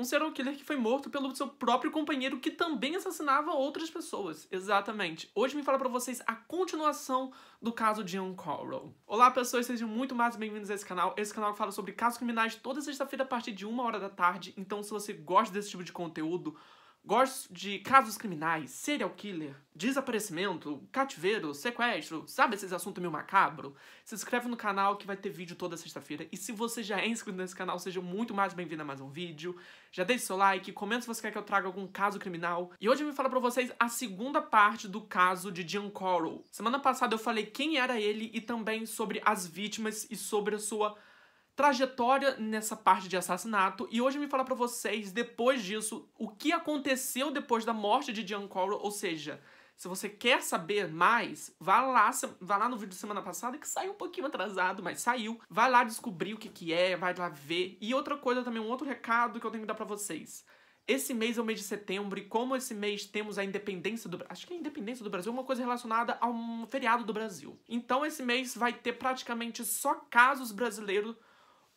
Um serial killer que foi morto pelo seu próprio companheiro que também assassinava outras pessoas. Exatamente. Hoje me fala para vocês a continuação do caso de Ian Corral. Olá pessoas, sejam muito mais bem-vindos a esse canal. Esse canal fala sobre casos criminais toda sexta-feira a partir de uma hora da tarde. Então se você gosta desse tipo de conteúdo, Gosto de casos criminais, serial killer, desaparecimento, cativeiro, sequestro, sabe esses assuntos meio macabro? Se inscreve no canal que vai ter vídeo toda sexta-feira. E se você já é inscrito nesse canal, seja muito mais bem-vindo a mais um vídeo. Já deixe seu like, comenta se você quer que eu traga algum caso criminal. E hoje eu vou falar pra vocês a segunda parte do caso de Jim Coral. Semana passada eu falei quem era ele e também sobre as vítimas e sobre a sua trajetória nessa parte de assassinato e hoje me falar para vocês, depois disso, o que aconteceu depois da morte de Giancarlo, ou seja, se você quer saber mais, vá lá, vá lá no vídeo da semana passada, que saiu um pouquinho atrasado, mas saiu. Vai lá descobrir o que, que é, vai lá ver. E outra coisa também, um outro recado que eu tenho que dar para vocês. Esse mês é o mês de setembro, e como esse mês temos a independência do Brasil. Acho que é a independência do Brasil é uma coisa relacionada a um feriado do Brasil. Então esse mês vai ter praticamente só casos brasileiros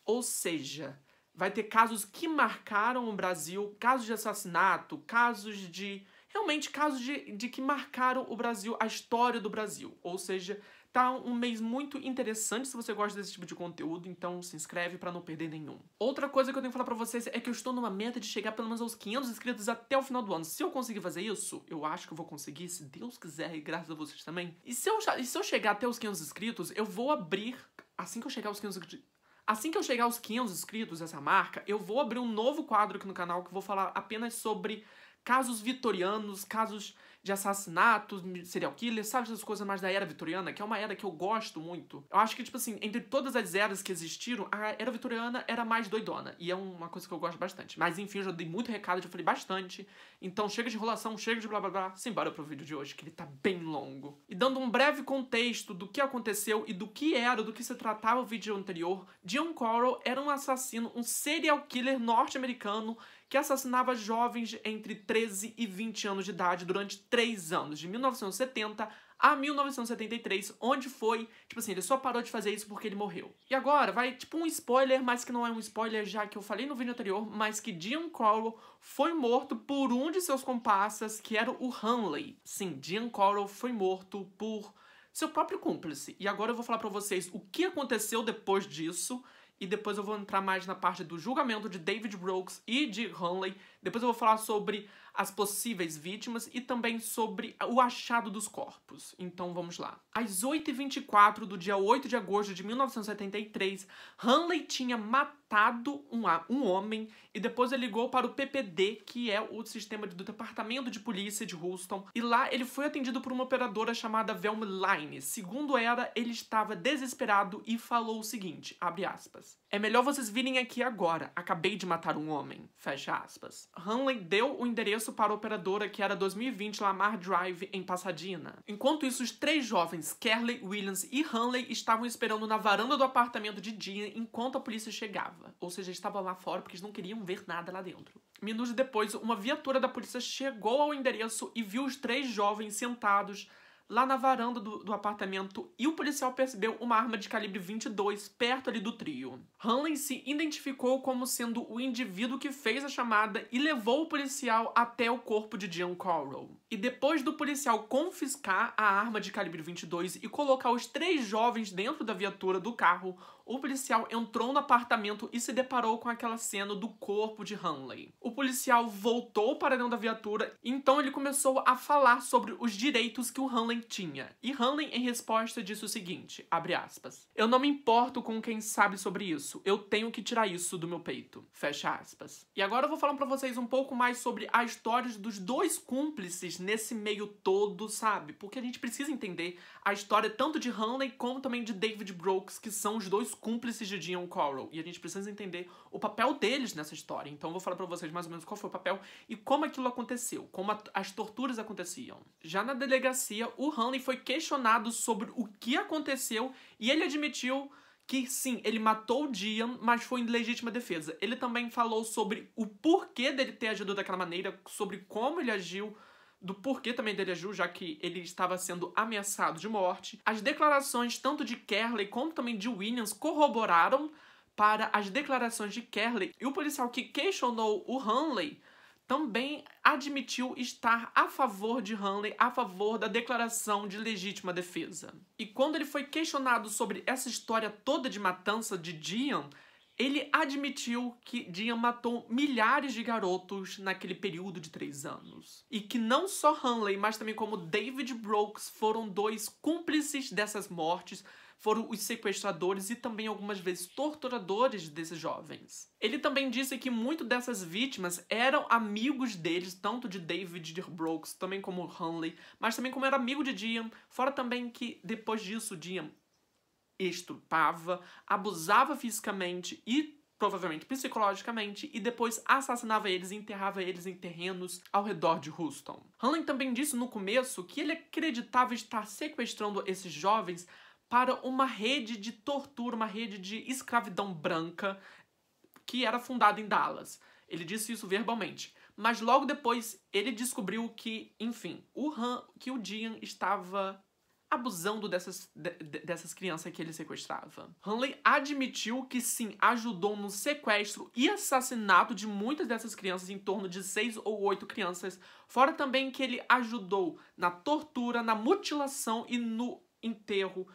ou seja, vai ter casos que marcaram o Brasil, casos de assassinato, casos de. Realmente, casos de, de que marcaram o Brasil, a história do Brasil. Ou seja, tá um mês muito interessante se você gosta desse tipo de conteúdo, então se inscreve para não perder nenhum. Outra coisa que eu tenho que falar para vocês é que eu estou numa meta de chegar pelo menos aos 500 inscritos até o final do ano. Se eu conseguir fazer isso, eu acho que eu vou conseguir, se Deus quiser e graças a vocês também. E se eu, e se eu chegar até os 500 inscritos, eu vou abrir assim que eu chegar aos 500, Assim que eu chegar aos 500 inscritos, essa marca, eu vou abrir um novo quadro aqui no canal que vou falar apenas sobre casos vitorianos, casos de assassinatos, serial killers, sabe? Essas coisas mais da era vitoriana, que é uma era que eu gosto muito. Eu acho que, tipo assim, entre todas as eras que existiram, a era vitoriana era mais doidona. E é uma coisa que eu gosto bastante. Mas enfim, eu já dei muito recado, já falei bastante. Então chega de enrolação, chega de blá blá blá. Simbora pro vídeo de hoje, que ele tá bem longo. E dando um breve contexto do que aconteceu e do que era, do que se tratava o vídeo anterior, John Coral era um assassino, um serial killer norte-americano que assassinava jovens entre 13 e 20 anos de idade durante três anos, de 1970 a 1973, onde foi, tipo assim, ele só parou de fazer isso porque ele morreu. E agora vai, tipo, um spoiler, mas que não é um spoiler, já que eu falei no vídeo anterior, mas que Dean Corll foi morto por um de seus comparsas, que era o Hanley. Sim, Dean Corll foi morto por seu próprio cúmplice. E agora eu vou falar para vocês o que aconteceu depois disso, e depois eu vou entrar mais na parte do julgamento de David Brooks e de Hunley depois eu vou falar sobre as possíveis vítimas e também sobre o achado dos corpos. Então vamos lá. Às 8h24 do dia 8 de agosto de 1973, Hanley tinha matado um, um homem e depois ele ligou para o PPD, que é o sistema do Departamento de Polícia de Houston, e lá ele foi atendido por uma operadora chamada Velma Line. Segundo ela, ele estava desesperado e falou o seguinte, abre aspas, é melhor vocês virem aqui agora. Acabei de matar um homem. Fecha aspas. Hanley deu o endereço para a operadora que era 2020 Lamar Drive, em Pasadena. Enquanto isso, os três jovens, Kerley, Williams e Hanley, estavam esperando na varanda do apartamento de dia enquanto a polícia chegava. Ou seja, estavam lá fora porque eles não queriam ver nada lá dentro. Minutos depois, uma viatura da polícia chegou ao endereço e viu os três jovens sentados lá na varanda do, do, apartamento e o policial percebeu uma arma de calibre 22 perto ali do trio. Hanley se identificou como sendo o indivíduo que fez a chamada e levou o policial até o corpo de John Corral. E depois do policial confiscar a arma de calibre 22 e colocar os três jovens dentro da viatura do carro, o policial entrou no apartamento e se deparou com aquela cena do corpo de Hanley. O policial voltou para dentro da viatura, então ele começou a falar sobre os direitos que o Hanley tinha. E Hanley, em resposta, disse o seguinte, abre aspas, Eu não me importo com quem sabe sobre isso, eu tenho que tirar isso do meu peito. Fecha aspas. E agora eu vou falar para vocês um pouco mais sobre a história dos dois cúmplices nesse meio todo, sabe? Porque a gente precisa entender a história tanto de Hanley como também de David Brooks, que são os dois cúmplices de Dion Coral e a gente precisa entender o papel deles nessa história. Então eu vou falar para vocês mais ou menos qual foi o papel e como aquilo aconteceu, como a, as torturas aconteciam. Já na delegacia, o Hanley foi questionado sobre o que aconteceu e ele admitiu que sim, ele matou o Dian, mas foi em legítima defesa. Ele também falou sobre o porquê dele ter agido daquela maneira, sobre como ele agiu, do porquê também dele agiu, já que ele estava sendo ameaçado de morte. As declarações tanto de Kerley como também de Williams corroboraram para as declarações de Kerley e o policial que questionou o Hanley também admitiu estar a favor de Hanley, a favor da declaração de legítima defesa. E quando ele foi questionado sobre essa história toda de matança de Dion, ele admitiu que Dinha matou milhares de garotos naquele período de três anos. E que não só Hanley, mas também como David Brooks foram dois cúmplices dessas mortes, foram os sequestradores e também algumas vezes torturadores desses jovens. Ele também disse que muito dessas vítimas eram amigos deles, tanto de David de Brooks, também como Hanley, mas também como era amigo de Dian, fora também que depois disso Dian estrupava, abusava fisicamente e provavelmente psicologicamente, e depois assassinava eles e enterrava eles em terrenos ao redor de Houston. Hanlon também disse no começo que ele acreditava estar sequestrando esses jovens para uma rede de tortura, uma rede de escravidão branca que era fundada em Dallas. Ele disse isso verbalmente. Mas logo depois ele descobriu que, enfim, o Han, que o Dian estava abusando dessas, de, dessas crianças que ele sequestrava. Hanley admitiu que sim, ajudou no sequestro e assassinato de muitas dessas crianças, em torno de seis ou oito crianças, fora também que ele ajudou na tortura, na mutilação e no enterro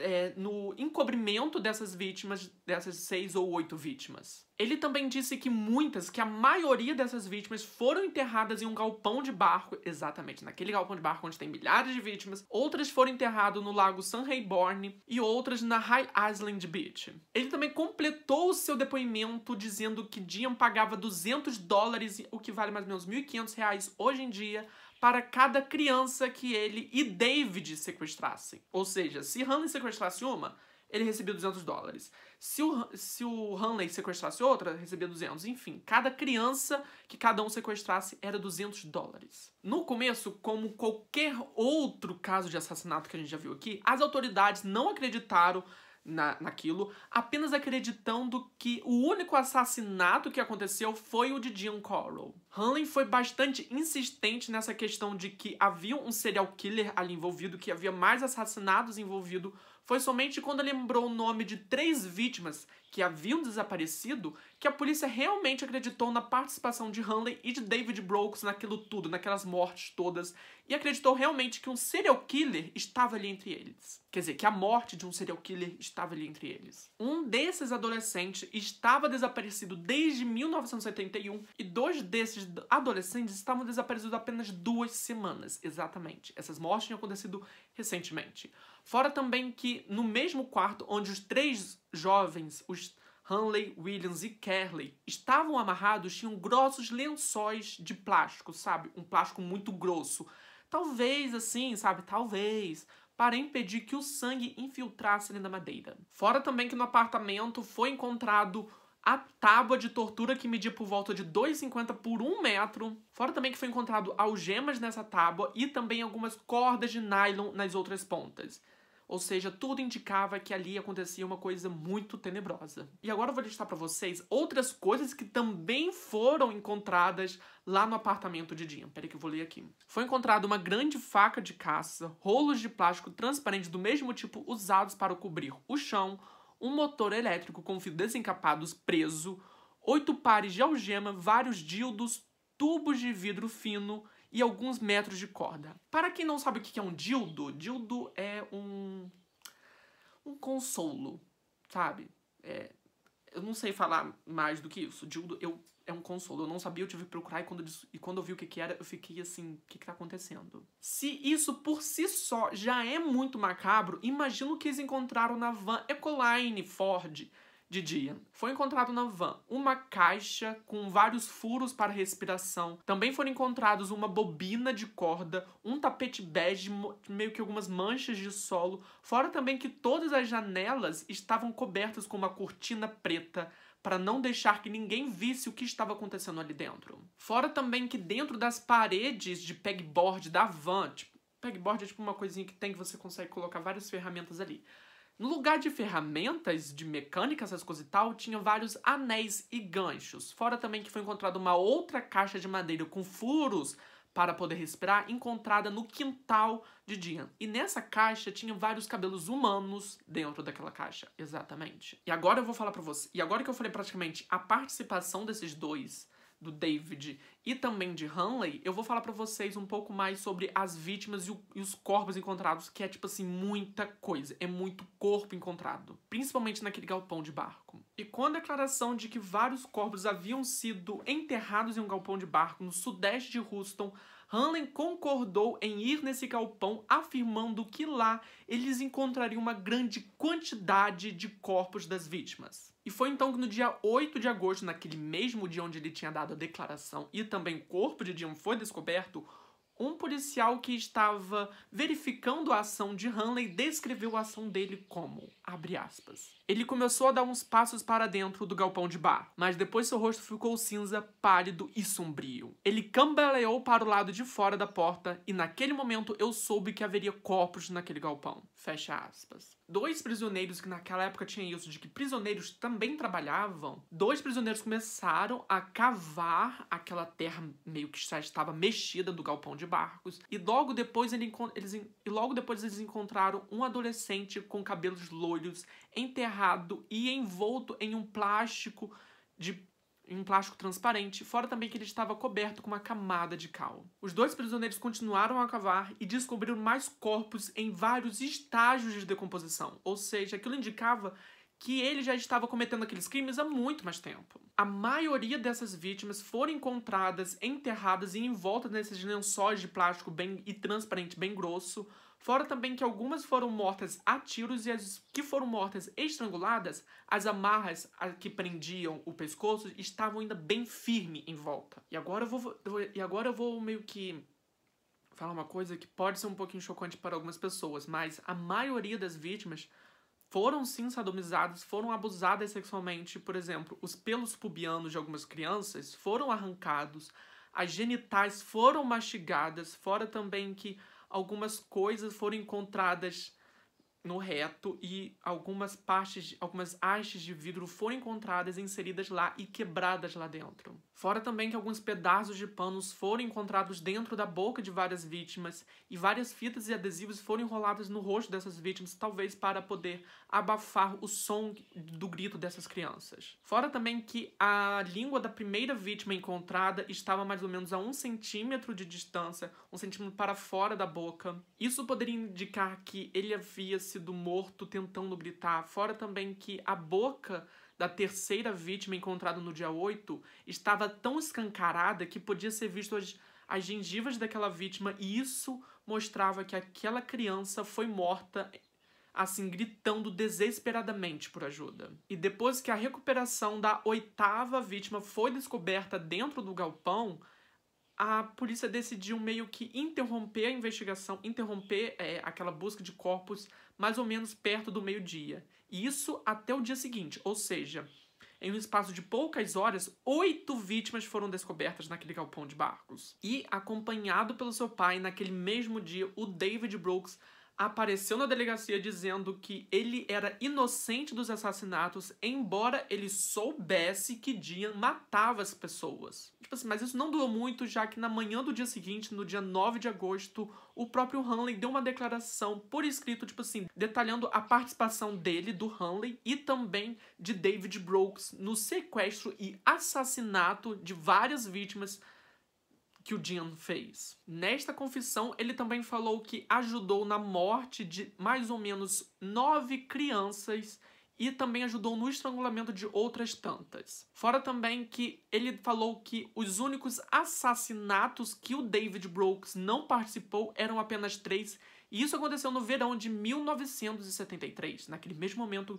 é, no encobrimento dessas vítimas, dessas seis ou oito vítimas. Ele também disse que muitas, que a maioria dessas vítimas foram enterradas em um galpão de barco, exatamente naquele galpão de barco onde tem milhares de vítimas, outras foram enterradas no lago San Rayborn e outras na High Island Beach. Ele também completou o seu depoimento dizendo que Dian pagava 200 dólares, o que vale mais ou menos 1.500 reais hoje em dia, para cada criança que ele e David sequestrassem. Ou seja, se Hanley sequestrasse uma, ele recebia 200 dólares. Se o, se o Hanley sequestrasse outra, recebia 200. Enfim, cada criança que cada um sequestrasse era 200 dólares. No começo, como qualquer outro caso de assassinato que a gente já viu aqui, as autoridades não acreditaram na, naquilo, apenas acreditando que o único assassinato que aconteceu foi o de Jim Coral. Hanley foi bastante insistente nessa questão de que havia um serial killer ali envolvido, que havia mais assassinatos envolvido. Foi somente quando ele lembrou o nome de três vítimas que haviam desaparecido que a polícia realmente acreditou na participação de Hanley e de David Brooks naquilo tudo, naquelas mortes todas, e acreditou realmente que um serial killer estava ali entre eles. Quer dizer, que a morte de um serial killer estava ali entre eles. Um desses adolescentes estava desaparecido desde 1971 e dois desses adolescentes estavam desaparecidos apenas duas semanas, exatamente. Essas mortes tinham acontecido recentemente. Fora também que no mesmo quarto onde os três jovens, os Hanley, Williams e Kerley estavam amarrados, tinham grossos lençóis de plástico, sabe? Um plástico muito grosso. Talvez assim, sabe? Talvez. Para impedir que o sangue infiltrasse ali na madeira. Fora também que no apartamento foi encontrado a tábua de tortura que media por volta de 2,50 por 1 metro. Fora também que foi encontrado algemas nessa tábua e também algumas cordas de nylon nas outras pontas. Ou seja, tudo indicava que ali acontecia uma coisa muito tenebrosa. E agora eu vou listar para vocês outras coisas que também foram encontradas lá no apartamento de Jim. Peraí que eu vou ler aqui. Foi encontrada uma grande faca de caça, rolos de plástico transparente do mesmo tipo usados para cobrir o chão, um motor elétrico com fio desencapados preso, oito pares de algema, vários dildos, tubos de vidro fino e alguns metros de corda. Para quem não sabe o que é um dildo, dildo é um um consolo, sabe? É, eu não sei falar mais do que isso. Dildo eu, é um consolo. Eu não sabia, eu tive que procurar e quando, eu, e quando eu vi o que, que era, eu fiquei assim: o que, que tá acontecendo? Se isso por si só já é muito macabro, imagina o que eles encontraram na van Ecoline Ford de dia. Foi encontrado na van uma caixa com vários furos para respiração. Também foram encontrados uma bobina de corda, um tapete bege, meio que algumas manchas de solo, fora também que todas as janelas estavam cobertas com uma cortina preta para não deixar que ninguém visse o que estava acontecendo ali dentro. Fora também que dentro das paredes de pegboard da van, tipo, pegboard é tipo uma coisinha que tem que você consegue colocar várias ferramentas ali. No lugar de ferramentas, de mecânicas essas coisas e tal, tinha vários anéis e ganchos. Fora também que foi encontrada uma outra caixa de madeira com furos para poder respirar, encontrada no quintal de Dian. E nessa caixa tinha vários cabelos humanos dentro daquela caixa, exatamente. E agora eu vou falar para você. E agora que eu falei praticamente a participação desses dois do David e também de Hanley, eu vou falar para vocês um pouco mais sobre as vítimas e, o, e, os corpos encontrados, que é tipo assim, muita coisa, é muito corpo encontrado, principalmente naquele galpão de barco. E com a declaração de que vários corpos haviam sido enterrados em um galpão de barco no sudeste de Houston, Hanley concordou em ir nesse galpão, afirmando que lá eles encontrariam uma grande quantidade de corpos das vítimas. E foi então que no dia 8 de agosto, naquele mesmo dia onde ele tinha dado a declaração e também o corpo de Dion foi descoberto, um policial que estava verificando a ação de Hanley descreveu a ação dele como, abre aspas, ele começou a dar uns passos para dentro do galpão de bar, mas depois seu rosto ficou cinza, pálido e sombrio. Ele cambaleou para o lado de fora da porta e naquele momento eu soube que haveria corpos naquele galpão. Fecha aspas. Dois prisioneiros que naquela época tinha isso de que prisioneiros também trabalhavam, dois prisioneiros começaram a cavar aquela terra meio que já estava mexida do galpão de barcos. E logo depois ele eles, e logo depois eles encontraram um adolescente com cabelos loiros, enterrado e envolto em um plástico de em um plástico transparente, fora também que ele estava coberto com uma camada de cal. Os dois prisioneiros continuaram a cavar e descobriram mais corpos em vários estágios de decomposição, ou seja, aquilo indicava que ele já estava cometendo aqueles crimes há muito mais tempo. A maioria dessas vítimas foram encontradas enterradas e volta nesses lençóis de plástico bem e transparente bem grosso, fora também que algumas foram mortas a tiros e as que foram mortas estranguladas, as amarras que prendiam o pescoço estavam ainda bem firme em volta. E agora eu vou e agora eu vou meio que falar uma coisa que pode ser um pouquinho chocante para algumas pessoas, mas a maioria das vítimas foram sim sadomizadas, foram abusadas sexualmente, por exemplo, os pelos pubianos de algumas crianças foram arrancados, as genitais foram mastigadas, fora também que algumas coisas foram encontradas no reto e algumas partes, algumas hastes de vidro foram encontradas inseridas lá e quebradas lá dentro. Fora também que alguns pedaços de panos foram encontrados dentro da boca de várias vítimas e várias fitas e adesivos foram enrolados no rosto dessas vítimas, talvez para poder abafar o som do grito dessas crianças. Fora também que a língua da primeira vítima encontrada estava mais ou menos a um centímetro de distância, um centímetro para fora da boca. Isso poderia indicar que ele havia sido morto tentando gritar, fora também que a boca da terceira vítima encontrada no dia 8 estava tão escancarada que podia ser visto as, as gengivas daquela vítima e isso mostrava que aquela criança foi morta assim gritando desesperadamente por ajuda. E depois que a recuperação da oitava vítima foi descoberta dentro do galpão, a polícia decidiu meio que interromper a investigação, interromper é, aquela busca de corpos mais ou menos perto do meio-dia. E isso até o dia seguinte, ou seja, em um espaço de poucas horas, oito vítimas foram descobertas naquele galpão de barcos. E, acompanhado pelo seu pai, naquele mesmo dia, o David Brooks apareceu na delegacia dizendo que ele era inocente dos assassinatos, embora ele soubesse que Dian matava as pessoas. Tipo assim, mas isso não durou muito, já que na manhã do dia seguinte, no dia 9 de agosto, o próprio Hanley deu uma declaração por escrito, tipo assim, detalhando a participação dele, do Hanley, e também de David Brooks no sequestro e assassinato de várias vítimas que o Jean fez. Nesta confissão, ele também falou que ajudou na morte de mais ou menos nove crianças e também ajudou no estrangulamento de outras tantas. Fora também que ele falou que os únicos assassinatos que o David Brooks não participou eram apenas três, e isso aconteceu no verão de 1973, naquele mesmo momento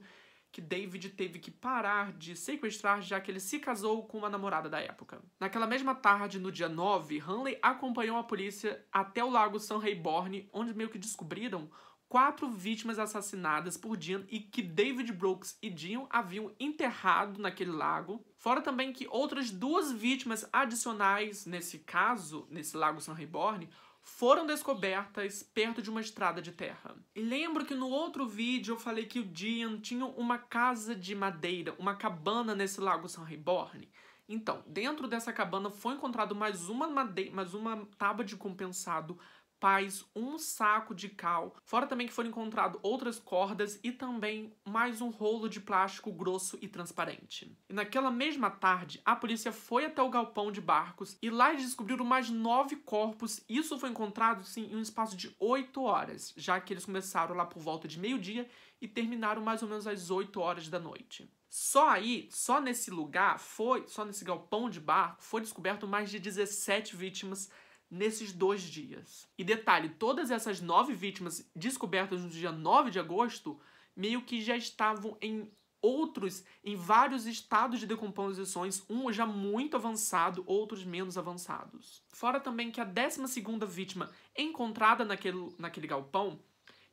que David teve que parar de sequestrar já que ele se casou com uma namorada da época. Naquela mesma tarde, no dia 9, Hanley acompanhou a polícia até o lago San Rayborn, onde meio que descobriram quatro vítimas assassinadas por Dean e que David Brooks e Dean haviam enterrado naquele lago. Fora também que outras duas vítimas adicionais nesse caso, nesse lago San Rayborn, foram descobertas perto de uma estrada de terra. E lembro que no outro vídeo eu falei que o Dian tinha uma casa de madeira, uma cabana nesse lago San Reborn. Então, dentro dessa cabana foi encontrado mais uma madeira, mais uma tábua de compensado pás, um saco de cal. Fora também que foram encontrado outras cordas e também mais um rolo de plástico grosso e transparente. E naquela mesma tarde, a polícia foi até o galpão de barcos e lá eles descobriram mais nove corpos. Isso foi encontrado, sim, em um espaço de oito horas, já que eles começaram lá por volta de meio-dia e terminaram mais ou menos às oito horas da noite. Só aí, só nesse lugar, foi, só nesse galpão de barco, foi descoberto mais de 17 vítimas nesses dois dias. E detalhe, todas essas nove vítimas descobertas no dia 9 de agosto meio que já estavam em outros, em vários estados de decomposições, um já muito avançado, outros menos avançados. Fora também que a 12ª vítima encontrada naquele, naquele galpão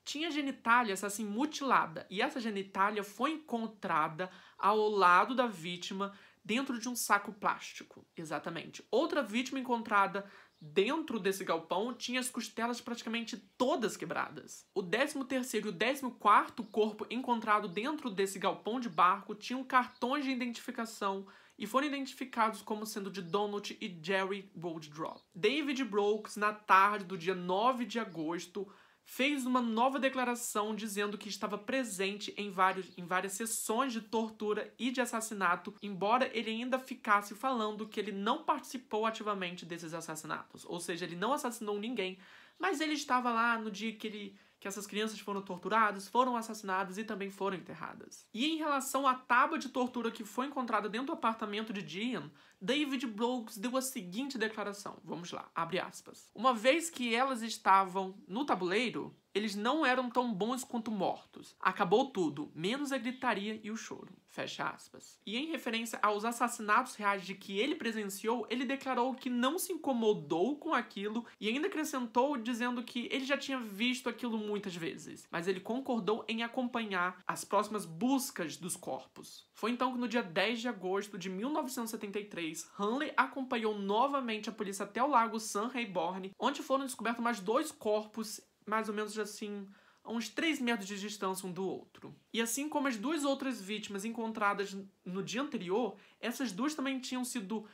tinha genitália assim mutilada, e essa genitália foi encontrada ao lado da vítima dentro de um saco plástico. Exatamente. Outra vítima encontrada Dentro desse galpão tinha as costelas praticamente todas quebradas. O 13º e o 14º corpo encontrado dentro desse galpão de barco tinham cartões de identificação e foram identificados como sendo de Donald e Jerry Golddrop. David Brooks, na tarde do dia 9 de agosto, fez uma nova declaração dizendo que estava presente em, vários, em várias sessões de tortura e de assassinato, embora ele ainda ficasse falando que ele não participou ativamente desses assassinatos, ou seja, ele não assassinou ninguém, mas ele estava lá no dia que ele que essas crianças foram torturadas, foram assassinadas e também foram enterradas. E em relação à tábua de tortura que foi encontrada dentro do apartamento de Dian, David Brooks deu a seguinte declaração. Vamos lá, abre aspas. Uma vez que elas estavam no tabuleiro, eles não eram tão bons quanto mortos. Acabou tudo, menos a gritaria e o choro. Fecha aspas. E em referência aos assassinatos reais de que ele presenciou, ele declarou que não se incomodou com aquilo e ainda acrescentou dizendo que ele já tinha visto aquilo muitas vezes, mas ele concordou em acompanhar as próximas buscas dos corpos. Foi então que no dia 10 de agosto de 1973, Hanley acompanhou novamente a polícia até o lago San Rayborn, onde foram descobertos mais dois corpos, mais ou menos assim, a uns 3 metros de distância um do outro. E assim como as duas outras vítimas encontradas no dia anterior, essas duas também tinham sido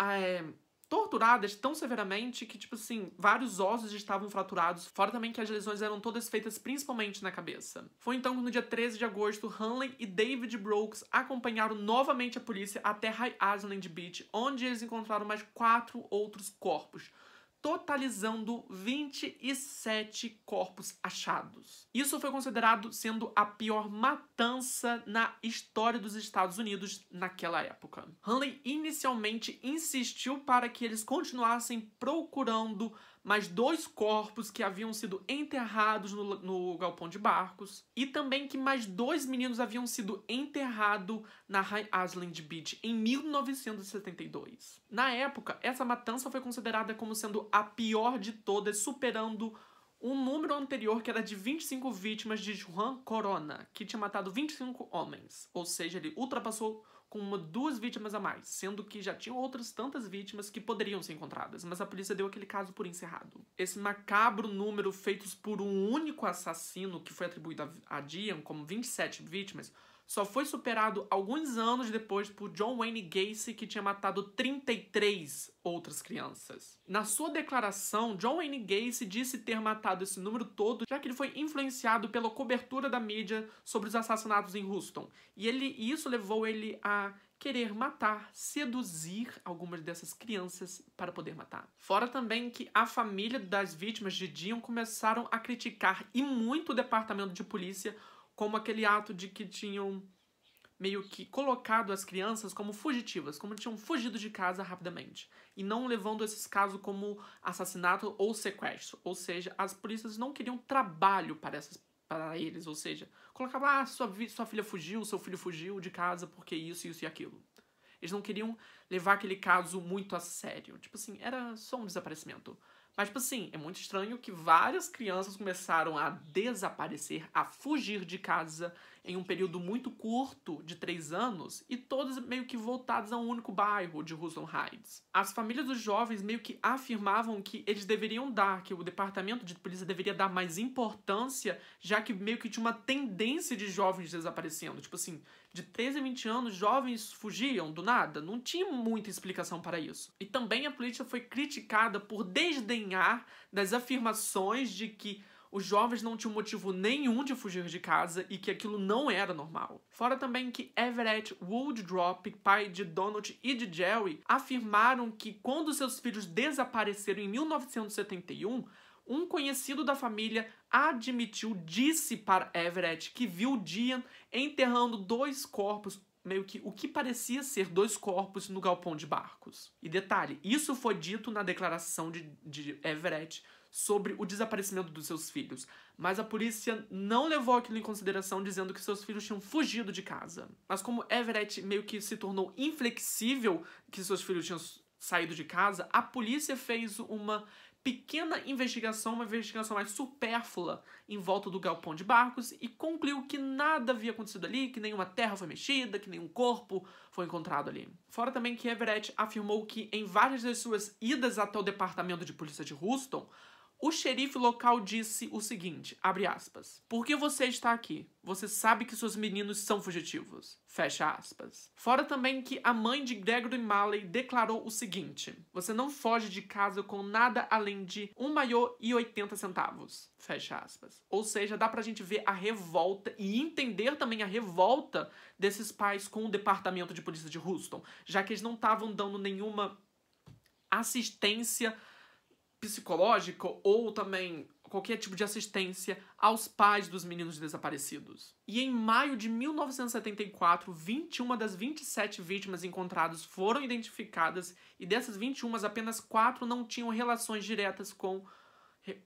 é, torturadas tão severamente que, tipo assim, vários ossos estavam fraturados, fora também que as lesões eram todas feitas principalmente na cabeça. Foi então que no dia 13 de agosto, Hanley e David Brooks acompanharam novamente a polícia até High Island Beach, onde eles encontraram mais quatro outros corpos, totalizando 27 corpos achados. Isso foi considerado sendo a pior matança na história dos Estados Unidos naquela época. Hanley inicialmente insistiu para que eles continuassem procurando mas dois corpos que haviam sido enterrados no, no galpão de barcos, e também que mais dois meninos haviam sido enterrados na High Island Beach em 1972. Na época, essa matança foi considerada como sendo a pior de todas, superando um número anterior que era de 25 vítimas de Juan Corona, que tinha matado 25 homens, ou seja, ele ultrapassou com uma, duas vítimas a mais, sendo que já tinham outras tantas vítimas que poderiam ser encontradas, mas a polícia deu aquele caso por encerrado. Esse macabro número feitos por um único assassino que foi atribuído a, a Dian como 27 vítimas só foi superado alguns anos depois por John Wayne Gacy, que tinha matado 33 outras crianças. Na sua declaração, John Wayne Gacy disse ter matado esse número todo, já que ele foi influenciado pela cobertura da mídia sobre os assassinatos em Houston. E ele, isso levou ele a querer matar, seduzir algumas dessas crianças para poder matar. Fora também que a família das vítimas de Dion começaram a criticar e muito o departamento de polícia como aquele ato de que tinham meio que colocado as crianças como fugitivas, como tinham fugido de casa rapidamente, e não levando esses casos como assassinato ou sequestro. Ou seja, as polícias não queriam trabalho para essas para eles, ou seja, colocava ah, sua, sua filha fugiu, seu filho fugiu de casa porque isso, isso e aquilo. Eles não queriam levar aquele caso muito a sério. Tipo assim, era só um desaparecimento. Mas, tipo assim, é muito estranho que várias crianças começaram a desaparecer, a fugir de casa, em um período muito curto de três anos e todos meio que voltados a um único bairro de Houston Heights. As famílias dos jovens meio que afirmavam que eles deveriam dar, que o departamento de polícia deveria dar mais importância, já que meio que tinha uma tendência de jovens desaparecendo. Tipo assim, de 13 a 20 anos, jovens fugiam do nada. Não tinha muita explicação para isso. E também a polícia foi criticada por desdenhar das afirmações de que os jovens não tinham motivo nenhum de fugir de casa e que aquilo não era normal. Fora também que Everett Wooddrop, pai de Donald e de Jerry, afirmaram que quando seus filhos desapareceram em 1971, um conhecido da família admitiu, disse para Everett que viu Dian enterrando dois corpos, meio que o que parecia ser dois corpos no galpão de barcos. E detalhe, isso foi dito na declaração de, de Everett sobre o desaparecimento dos seus filhos, mas a polícia não levou aquilo em consideração, dizendo que seus filhos tinham fugido de casa. Mas como Everett meio que se tornou inflexível que seus filhos tinham saído de casa, a polícia fez uma pequena investigação, uma investigação mais supérflua em volta do galpão de barcos e concluiu que nada havia acontecido ali, que nenhuma terra foi mexida, que nenhum corpo foi encontrado ali. Fora também que Everett afirmou que em várias das suas idas até o departamento de polícia de Houston, o xerife local disse o seguinte, abre aspas. Por que você está aqui? Você sabe que seus meninos são fugitivos. Fecha aspas. Fora também que a mãe de Gregory Malley declarou o seguinte: Você não foge de casa com nada além de um maiô e 80 centavos. Fecha aspas. Ou seja, dá pra gente ver a revolta e entender também a revolta desses pais com o departamento de polícia de Houston, já que eles não estavam dando nenhuma assistência psicológica ou também qualquer tipo de assistência aos pais dos meninos desaparecidos. E em maio de 1974, 21 das 27 vítimas encontradas foram identificadas e dessas 21, apenas 4 não tinham relações diretas com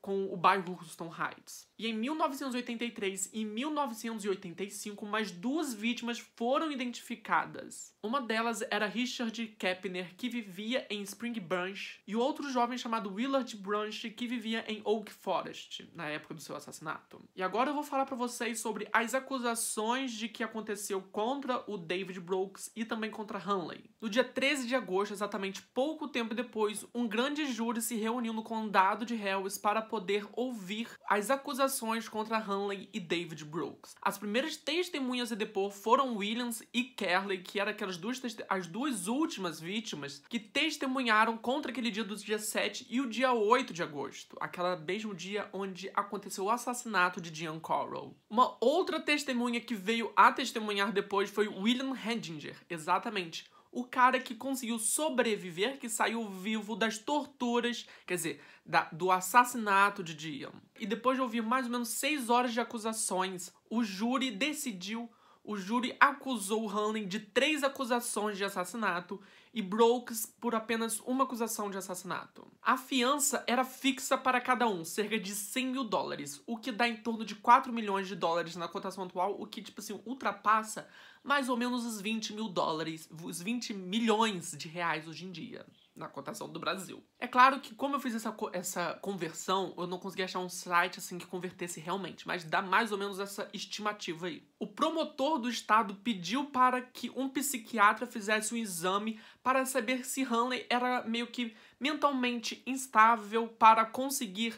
com o bairro Houston Heights. E em 1983 e 1985, mais duas vítimas foram identificadas. Uma delas era Richard Kepner, que vivia em Spring Branch, e outro jovem chamado Willard Branch, que vivia em Oak Forest, na época do seu assassinato. E agora eu vou falar para vocês sobre as acusações de que aconteceu contra o David Brooks e também contra Hanley. No dia 13 de agosto, exatamente pouco tempo depois, um grande júri se reuniu no condado de Harris para poder ouvir as acusações contra Hanley e David Brooks. As primeiras testemunhas a depor foram Williams e Kerley, que eram aquelas duas, as duas últimas vítimas que testemunharam contra aquele dia dos dia 7 e o dia 8 de agosto, aquele mesmo dia onde aconteceu o assassinato de Jean Coral. Uma outra testemunha que veio a testemunhar depois foi William Hendinger, exatamente o cara que conseguiu sobreviver, que saiu vivo das torturas, quer dizer, da, do assassinato de Dion. E depois de ouvir mais ou menos seis horas de acusações, o júri decidiu. O júri acusou Hanley de três acusações de assassinato e Brooks por apenas uma acusação de assassinato. A fiança era fixa para cada um, cerca de 100 mil dólares, o que dá em torno de 4 milhões de dólares na cotação atual, o que, tipo assim, ultrapassa mais ou menos os 20 mil dólares, os 20 milhões de reais hoje em dia na cotação do Brasil. É claro que como eu fiz essa, essa conversão, eu não consegui achar um site assim que convertesse realmente, mas dá mais ou menos essa estimativa aí. O promotor do estado pediu para que um psiquiatra fizesse um exame para saber se Hanley era meio que mentalmente instável para conseguir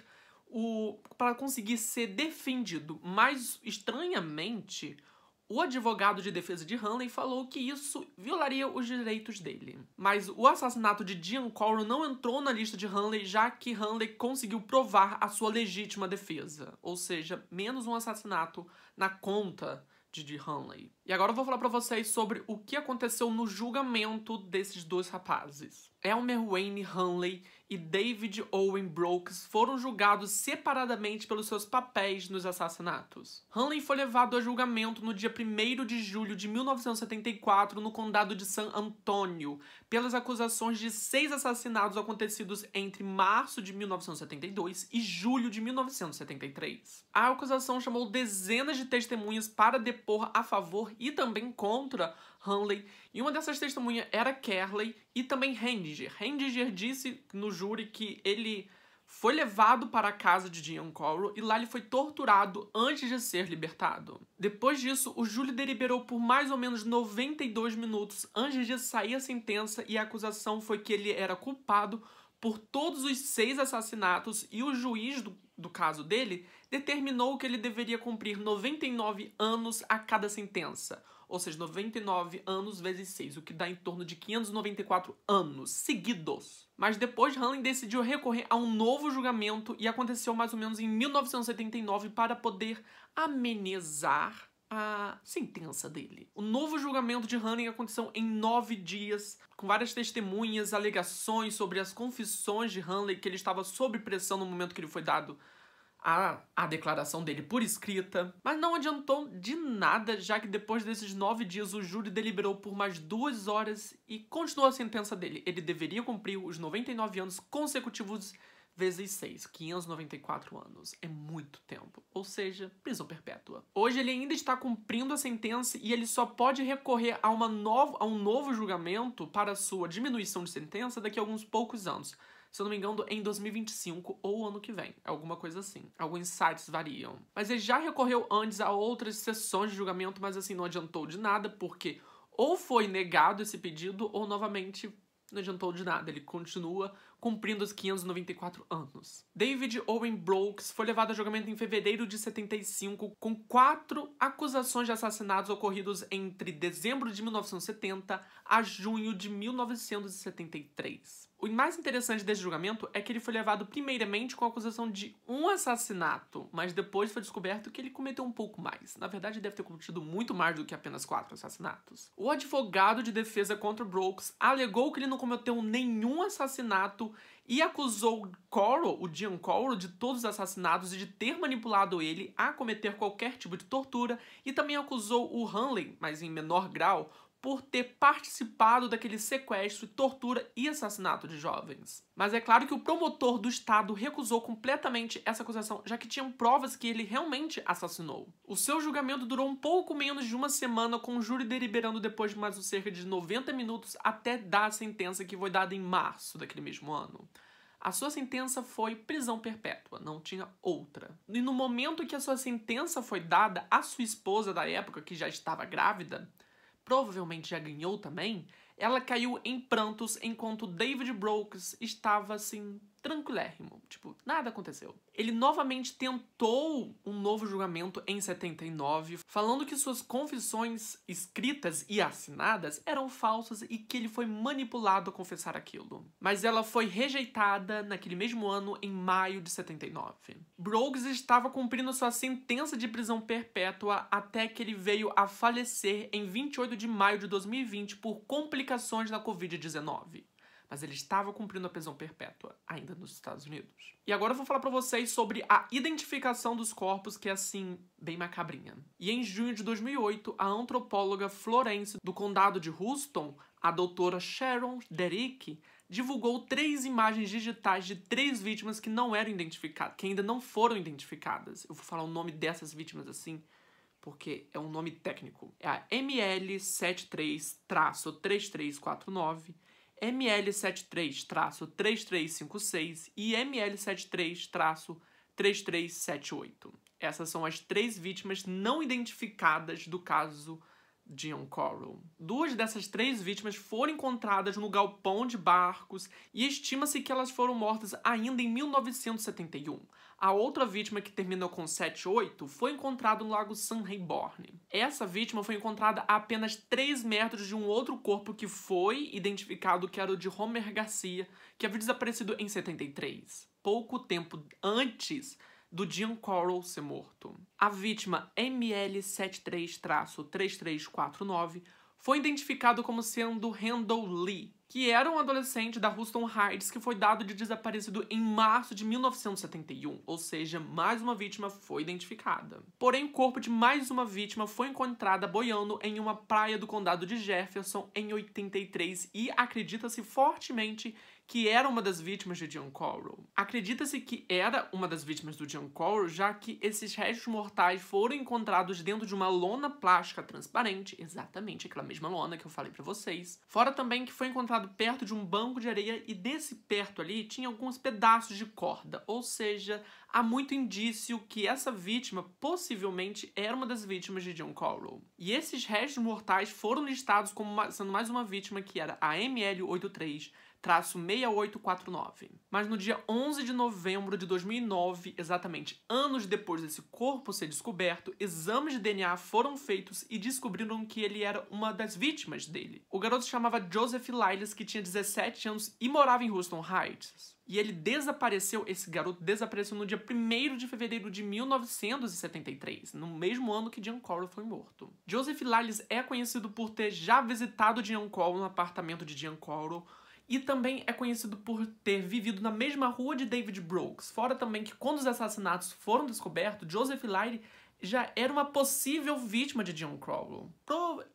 o para conseguir ser defendido, mas estranhamente o advogado de defesa de Hanley falou que isso violaria os direitos dele. Mas o assassinato de Dean Corral não entrou na lista de Hanley, já que Hanley conseguiu provar a sua legítima defesa, ou seja, menos um assassinato na conta de, de Hanley. E agora eu vou falar para vocês sobre o que aconteceu no julgamento desses dois rapazes. Elmer Wayne Hanley e David Owen Brooks foram julgados separadamente pelos seus papéis nos assassinatos. Hanley foi levado a julgamento no dia 1 de julho de 1974 no condado de San Antonio, pelas acusações de seis assassinatos acontecidos entre março de 1972 e julho de 1973. A acusação chamou dezenas de testemunhas para depor a favor e também contra Hanley. E uma dessas testemunhas era Kerley e também Hendiger. Hendiger disse no júri que ele foi levado para a casa de Jean Corro e lá ele foi torturado antes de ser libertado. Depois disso, o júri deliberou por mais ou menos 92 minutos antes de sair a sentença e a acusação foi que ele era culpado por todos os seis assassinatos e o juiz do, do caso dele determinou que ele deveria cumprir 99 anos a cada sentença, ou seja, 99 anos vezes 6, o que dá em torno de 594 anos seguidos. Mas depois Hanley decidiu recorrer a um novo julgamento e aconteceu mais ou menos em 1979 para poder amenizar a sentença dele. O novo julgamento de Hanning aconteceu em nove dias, com várias testemunhas, alegações sobre as confissões de Hanley que ele estava sob pressão no momento que ele foi dado a, a declaração dele por escrita, mas não adiantou de nada, já que depois desses nove dias o júri deliberou por mais duas horas e continuou a sentença dele. Ele deveria cumprir os 99 anos consecutivos vezes 6, 594 anos. É muito tempo. Ou seja, prisão perpétua. Hoje ele ainda está cumprindo a sentença e ele só pode recorrer a, uma novo, a um novo julgamento para sua diminuição de sentença daqui a alguns poucos anos se eu não me engano, em 2025 ou ano que vem, alguma coisa assim. Alguns sites variam. Mas ele já recorreu antes a outras sessões de julgamento, mas assim, não adiantou de nada, porque ou foi negado esse pedido, ou novamente não adiantou de nada, ele continua cumprindo os 594 anos. David Owen Brooks foi levado a julgamento em fevereiro de 75 com quatro acusações de assassinatos ocorridos entre dezembro de 1970 a junho de 1973. O mais interessante desse julgamento é que ele foi levado primeiramente com a acusação de um assassinato, mas depois foi descoberto que ele cometeu um pouco mais. Na verdade, deve ter cometido muito mais do que apenas quatro assassinatos. O advogado de defesa contra Brooks alegou que ele não cometeu nenhum assassinato e acusou Coral, o Gian Coral, de todos os assassinatos e de ter manipulado ele a cometer qualquer tipo de tortura, e também acusou o Hanley, mas em menor grau, por ter participado daquele sequestro, tortura e assassinato de jovens. Mas é claro que o promotor do Estado recusou completamente essa acusação, já que tinham provas que ele realmente assassinou. O seu julgamento durou um pouco menos de uma semana, com o júri deliberando depois de mais de cerca de 90 minutos até dar a sentença que foi dada em março daquele mesmo ano. A sua sentença foi prisão perpétua, não tinha outra. E no momento que a sua sentença foi dada, a sua esposa da época, que já estava grávida, provavelmente já ganhou também, ela caiu em prantos enquanto David Brooks estava assim tranquilérrimo. Tipo, nada aconteceu. Ele novamente tentou um novo julgamento em 79, falando que suas confissões escritas e assinadas eram falsas e que ele foi manipulado a confessar aquilo. Mas ela foi rejeitada naquele mesmo ano, em maio de 79. Brooks estava cumprindo sua sentença de prisão perpétua até que ele veio a falecer em 28 de maio de 2020 por complicações da Covid-19 mas ele estava cumprindo a prisão perpétua, ainda nos Estados Unidos. E agora eu vou falar para vocês sobre a identificação dos corpos, que é assim, bem macabrinha. E em junho de 2008, a antropóloga Florence do condado de Houston, a doutora Sharon Derick, divulgou três imagens digitais de três vítimas que não eram identificadas, que ainda não foram identificadas. Eu vou falar o nome dessas vítimas assim, porque é um nome técnico. É a ML73-3349 ML73-3356 e ML73-3378. Essas são as três vítimas não identificadas do caso Dion Coral. Duas dessas três vítimas foram encontradas no galpão de barcos e estima-se que elas foram mortas ainda em 1971. A outra vítima que terminou com 7,8 foi encontrada no lago San Reborn. Essa vítima foi encontrada a apenas 3 metros de um outro corpo que foi identificado que era o de Homer Garcia, que havia desaparecido em 73, pouco tempo antes do Jim Coral ser morto. A vítima ML73-3349 foi identificado como sendo Randall Lee, que era um adolescente da Houston Heights que foi dado de desaparecido em março de 1971, ou seja, mais uma vítima foi identificada. Porém, o corpo de mais uma vítima foi encontrada boiando em uma praia do condado de Jefferson em 83 e acredita-se fortemente que era uma das vítimas de John Coral. Acredita-se que era uma das vítimas do John Coral, já que esses restos mortais foram encontrados dentro de uma lona plástica transparente, exatamente aquela mesma lona que eu falei para vocês. Fora também que foi encontrado perto de um banco de areia e desse perto ali tinha alguns pedaços de corda, ou seja, há muito indício que essa vítima possivelmente era uma das vítimas de John Corral. E esses restos mortais foram listados como uma, sendo mais uma vítima que era a ML83 traço 6849. Mas no dia 11 de novembro de 2009, exatamente anos depois desse corpo ser descoberto, exames de DNA foram feitos e descobriram que ele era uma das vítimas dele. O garoto se chamava Joseph Lyles, que tinha 17 anos e morava em Houston Heights. E ele desapareceu, esse garoto desapareceu no dia 1 de fevereiro de 1973, no mesmo ano que John Coral foi morto. Joseph Lales é conhecido por ter já visitado John Coral no apartamento de John Coral e também é conhecido por ter vivido na mesma rua de David Brooks. Fora também que quando os assassinatos foram descobertos, Joseph Lyle já era uma possível vítima de John Crowell.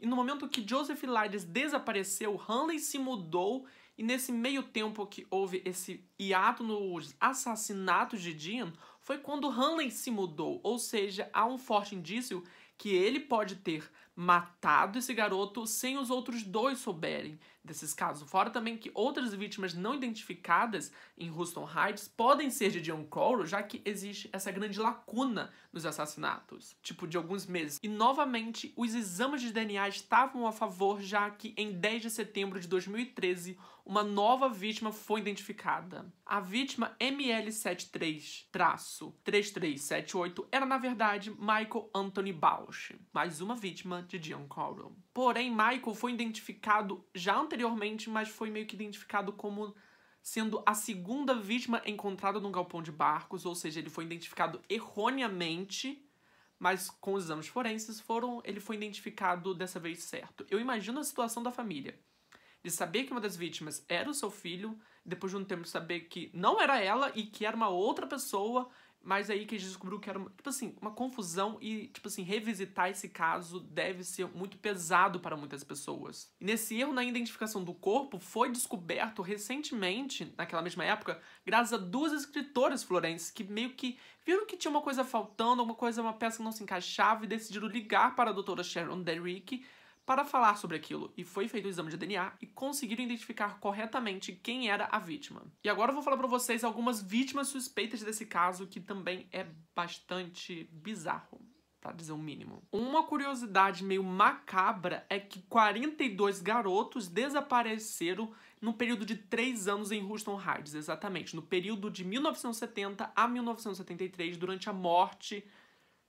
E no momento que Joseph Lyles desapareceu, Hanley se mudou e nesse meio tempo que houve esse hiato nos assassinatos de Dean, foi quando Hanley se mudou, ou seja, há um forte indício que ele pode ter matado esse garoto sem os outros dois souberem desses casos. Fora também que outras vítimas não identificadas em Houston Heights podem ser de John Coro, já que existe essa grande lacuna nos assassinatos, tipo de alguns meses. E novamente, os exames de DNA estavam a favor, já que em 10 de setembro de 2013, uma nova vítima foi identificada. A vítima ML73-3378 era, na verdade, Michael Anthony Bausch, mais uma vítima de John Coro. Porém, Michael foi identificado já anteriormente, mas foi meio que identificado como sendo a segunda vítima encontrada num galpão de barcos, ou seja, ele foi identificado erroneamente, mas com os exames forenses foram, ele foi identificado dessa vez certo. Eu imagino a situação da família. De saber que uma das vítimas era o seu filho, depois de um tempo saber que não era ela e que era uma outra pessoa, mas aí que a gente descobriu que era, uma, tipo assim, uma confusão e, tipo assim, revisitar esse caso deve ser muito pesado para muitas pessoas. E nesse erro na identificação do corpo foi descoberto recentemente, naquela mesma época, graças a duas escritoras florenses que meio que viram que tinha uma coisa faltando, alguma coisa, uma peça que não se encaixava e decidiram ligar para a doutora Sharon Derrick para falar sobre aquilo e foi feito o exame de DNA e conseguiram identificar corretamente quem era a vítima. E agora eu vou falar para vocês algumas vítimas suspeitas desse caso que também é bastante bizarro para dizer o um mínimo. Uma curiosidade meio macabra é que 42 garotos desapareceram no período de três anos em Houston Heights, exatamente, no período de 1970 a 1973, durante a morte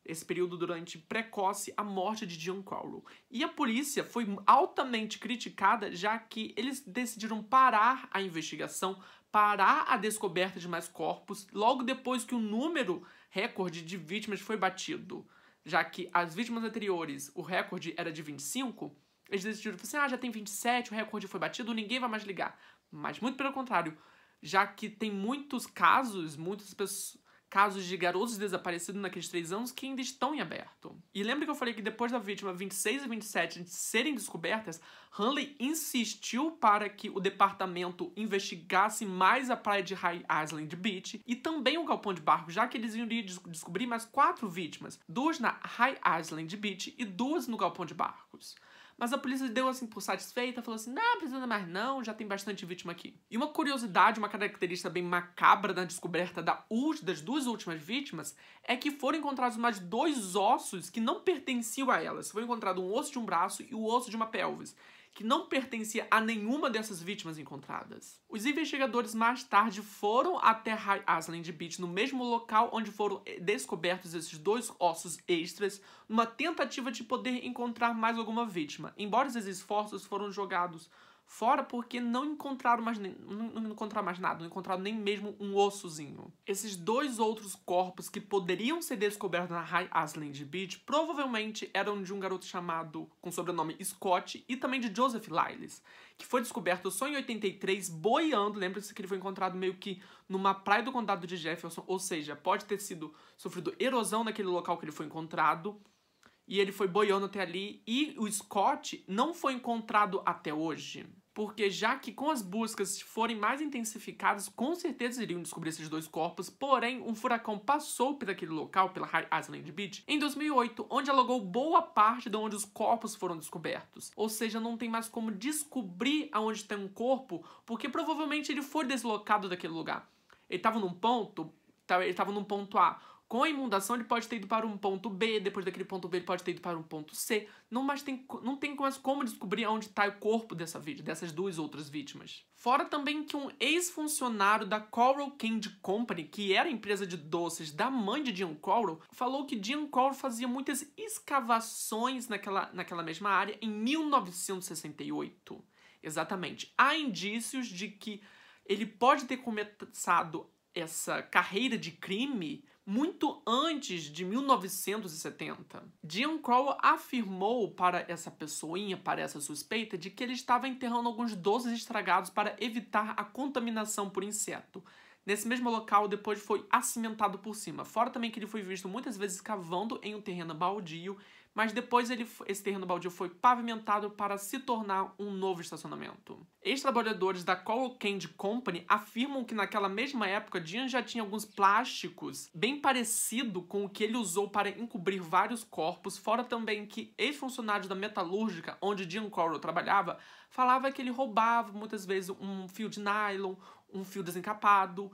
esse período durante precoce a morte de Giancarlo. E a polícia foi altamente criticada, já que eles decidiram parar a investigação, parar a descoberta de mais corpos, logo depois que o número recorde de vítimas foi batido. Já que as vítimas anteriores, o recorde era de 25, eles decidiram assim: ah, já tem 27, o recorde foi batido, ninguém vai mais ligar. Mas muito pelo contrário, já que tem muitos casos, muitas pessoas casos de garotos desaparecidos naqueles três anos que ainda estão em aberto. E lembra que eu falei que depois da vítima 26 e 27 serem descobertas, Hanley insistiu para que o departamento investigasse mais a praia de High Island Beach e também o galpão de barco, já que eles iriam des descobrir mais quatro vítimas, duas na High Island Beach e duas no galpão de barcos. Mas a polícia deu assim por satisfeita, falou assim: não, precisa mais não, já tem bastante vítima aqui. E uma curiosidade, uma característica bem macabra da descoberta da das duas últimas vítimas é que foram encontrados mais dois ossos que não pertenciam a elas. Foi encontrado um osso de um braço e o osso de uma pelvis que não pertencia a nenhuma dessas vítimas encontradas. Os investigadores mais tarde foram até High Island Beach, no mesmo local onde foram eh, descobertos esses dois ossos extras, numa tentativa de poder encontrar mais alguma vítima, embora esses esforços foram jogados fora porque não encontraram mais, nem, não encontraram mais nada, não encontraram nem mesmo um ossozinho. Esses dois outros corpos que poderiam ser descobertos na High Island Beach provavelmente eram de um garoto chamado, com sobrenome Scott, e também de Joseph Lyles, que foi descoberto só em 83 boiando, lembra-se que ele foi encontrado meio que numa praia do condado de Jefferson, ou seja, pode ter sido sofrido erosão naquele local que ele foi encontrado, e ele foi boiando até ali. E o Scott não foi encontrado até hoje. Porque já que com as buscas forem mais intensificadas, com certeza iriam descobrir esses dois corpos, porém, um furacão passou por aquele local, pela High Island Beach, em 2008, onde alugou boa parte de onde os corpos foram descobertos. Ou seja, não tem mais como descobrir aonde tem um corpo, porque provavelmente ele foi deslocado daquele lugar. Ele estava num ponto, tá, ele estava num ponto A, com a inundação, ele pode ter ido para um ponto B, depois daquele ponto B, ele pode ter ido para um ponto C. Não, mas tem, não tem mais como descobrir onde está o corpo dessa vítima, dessas duas outras vítimas. Fora também que um ex-funcionário da Coral Candy Company, que era a empresa de doces da mãe de Jim Coral, falou que Jim Coral fazia muitas escavações naquela, naquela mesma área em 1968. Exatamente. Há indícios de que ele pode ter começado essa carreira de crime muito antes de 1970. Dion Crow afirmou para essa pessoinha, para essa suspeita, de que ele estava enterrando alguns doces estragados para evitar a contaminação por inseto. Nesse mesmo local, depois foi acimentado por cima. Fora também que ele foi visto muitas vezes cavando em um terreno baldio mas depois ele, esse terreno baldio foi pavimentado para se tornar um novo estacionamento. Ex-trabalhadores da Coral Candy Company afirmam que naquela mesma época Jean já tinha alguns plásticos bem parecido com o que ele usou para encobrir vários corpos, fora também que ex-funcionários da metalúrgica onde Jean Coral trabalhava falava que ele roubava muitas vezes um fio de nylon, um fio desencapado,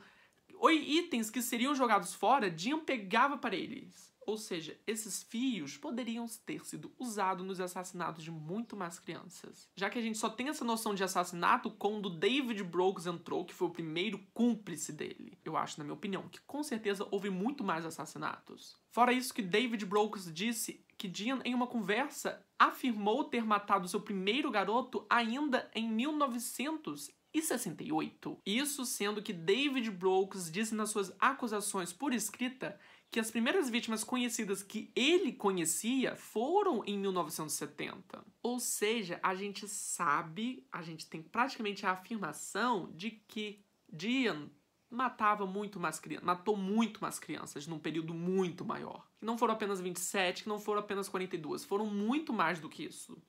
ou itens que seriam jogados fora, Jean pegava para eles. Ou seja, esses fios poderiam ter sido usados nos assassinatos de muito mais crianças. Já que a gente só tem essa noção de assassinato quando David Brooks entrou, que foi o primeiro cúmplice dele. Eu acho, na minha opinião, que com certeza houve muito mais assassinatos. Fora isso que David Brooks disse que Jean, em uma conversa, afirmou ter matado seu primeiro garoto ainda em 1900 e 68. Isso sendo que David Brooks disse nas suas acusações por escrita que as primeiras vítimas conhecidas que ele conhecia foram em 1970. Ou seja, a gente sabe, a gente tem praticamente a afirmação de que Dian matava muito mais crianças, matou muito mais crianças num período muito maior. Que não foram apenas 27, que não foram apenas 42, foram muito mais do que isso.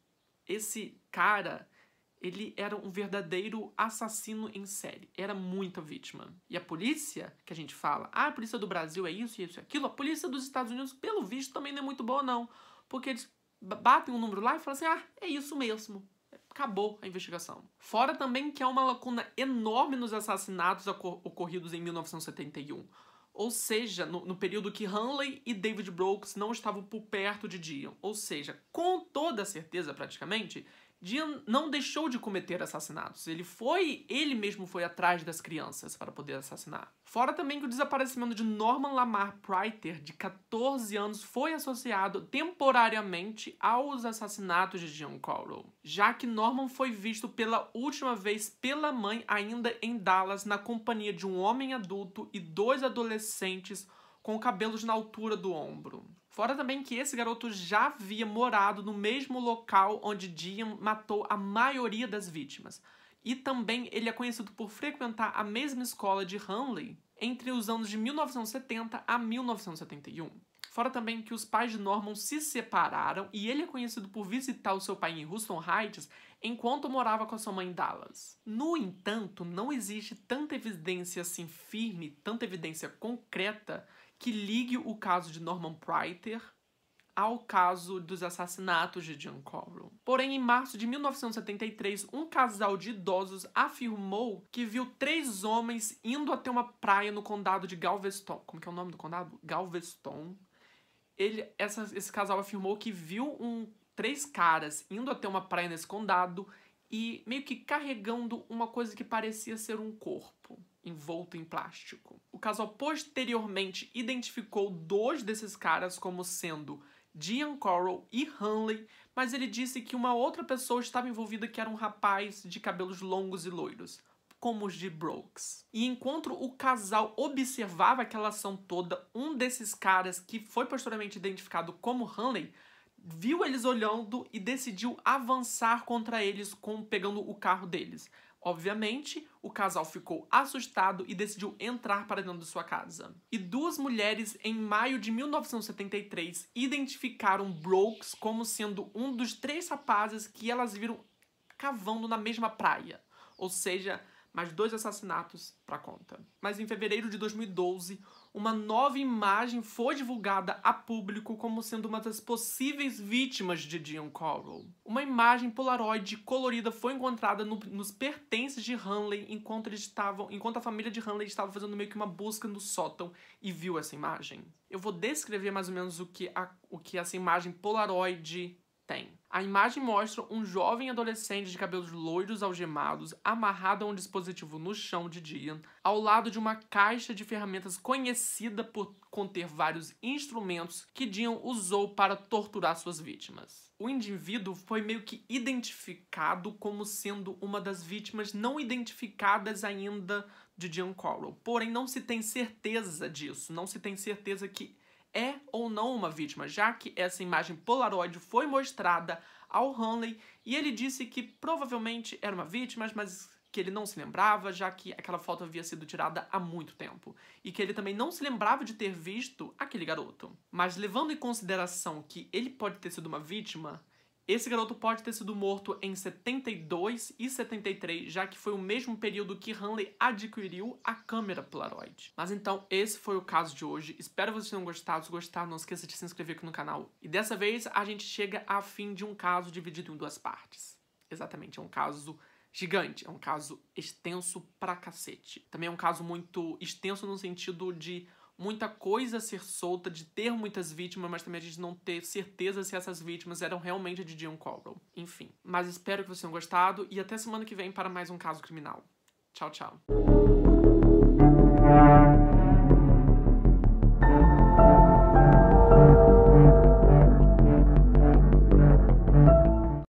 Esse cara ele era um verdadeiro assassino em série. Era muita vítima. E a polícia, que a gente fala, ah, a polícia do Brasil é isso, isso e aquilo, a polícia dos Estados Unidos, pelo visto, também não é muito boa, não. Porque eles batem um número lá e falam assim: ah, é isso mesmo. Acabou a investigação. Fora também que há é uma lacuna enorme nos assassinatos ocorridos em 1971. Ou seja, no, no, período que Hanley e David Brooks não estavam por perto de Dion. Ou seja, com toda certeza, praticamente, Dean não deixou de cometer assassinatos. Ele foi, ele mesmo foi atrás das crianças para poder assassinar. Fora também que o desaparecimento de Norman Lamar Prater, de 14 anos, foi associado temporariamente aos assassinatos de John Caldwell, já que Norman foi visto pela última vez pela mãe ainda em Dallas na companhia de um homem adulto e dois adolescentes com cabelos na altura do ombro. Fora também que esse garoto já havia morado no mesmo local onde Dian matou a maioria das vítimas. E também ele é conhecido por frequentar a mesma escola de Hanley entre os anos de 1970 a 1971. Fora também que os pais de Norman se separaram e ele é conhecido por visitar o seu pai em Houston Heights enquanto morava com a sua mãe em Dallas. No entanto, não existe tanta evidência assim firme, tanta evidência concreta que ligue o caso de Norman Pryter ao caso dos assassinatos de John Corral. Porém, em março de 1973, um casal de idosos afirmou que viu três homens indo até uma praia no condado de Galveston. Como que é o nome do condado? Galveston. Ele, essa, esse casal afirmou que viu um, três caras indo até uma praia nesse condado e meio que carregando uma coisa que parecia ser um corpo envolto em plástico. O casal posteriormente identificou dois desses caras como sendo Gian Coral e Hanley, mas ele disse que uma outra pessoa estava envolvida que era um rapaz de cabelos longos e loiros, como os de Brooks. E enquanto o casal observava aquela ação toda, um desses caras, que foi posteriormente identificado como Hanley, viu eles olhando e decidiu avançar contra eles com pegando o carro deles. Obviamente, o casal ficou assustado e decidiu entrar para dentro de sua casa. E duas mulheres, em maio de 1973, identificaram Brooks como sendo um dos três rapazes que elas viram cavando na mesma praia. Ou seja, mais dois assassinatos para conta. Mas em fevereiro de 2012, uma nova imagem foi divulgada a público como sendo uma das possíveis vítimas de Dion Corll. Uma imagem polaroid colorida foi encontrada no, nos pertences de Hanley enquanto, eles estavam, enquanto a família de Hanley estava fazendo meio que uma busca no sótão e viu essa imagem. Eu vou descrever mais ou menos o que, a, o que essa imagem polaroid tem. A imagem mostra um jovem adolescente de cabelos loiros algemados, amarrado a um dispositivo no chão de Dian, ao lado de uma caixa de ferramentas conhecida por conter vários instrumentos que Dian usou para torturar suas vítimas. O indivíduo foi meio que identificado como sendo uma das vítimas não identificadas ainda de Dian Coral. Porém, não se tem certeza disso, não se tem certeza que é ou não uma vítima, já que essa imagem Polaroid foi mostrada ao Hanley e ele disse que provavelmente era uma vítima, mas que ele não se lembrava, já que aquela foto havia sido tirada há muito tempo, e que ele também não se lembrava de ter visto aquele garoto. Mas levando em consideração que ele pode ter sido uma vítima, esse garoto pode ter sido morto em 72 e 73, já que foi o mesmo período que Hanley adquiriu a câmera Polaroid. Mas então, esse foi o caso de hoje. Espero que vocês tenham gostado. Se gostaram, não esqueça de se inscrever aqui no canal. E dessa vez, a gente chega a fim de um caso dividido em duas partes. Exatamente, é um caso gigante, é um caso extenso pra cacete. Também é um caso muito extenso no sentido de muita coisa a ser solta, de ter muitas vítimas, mas também a gente não ter certeza se essas vítimas eram realmente de John Coral. Enfim. Mas espero que vocês tenham gostado e até semana que vem para mais um caso criminal. Tchau, tchau.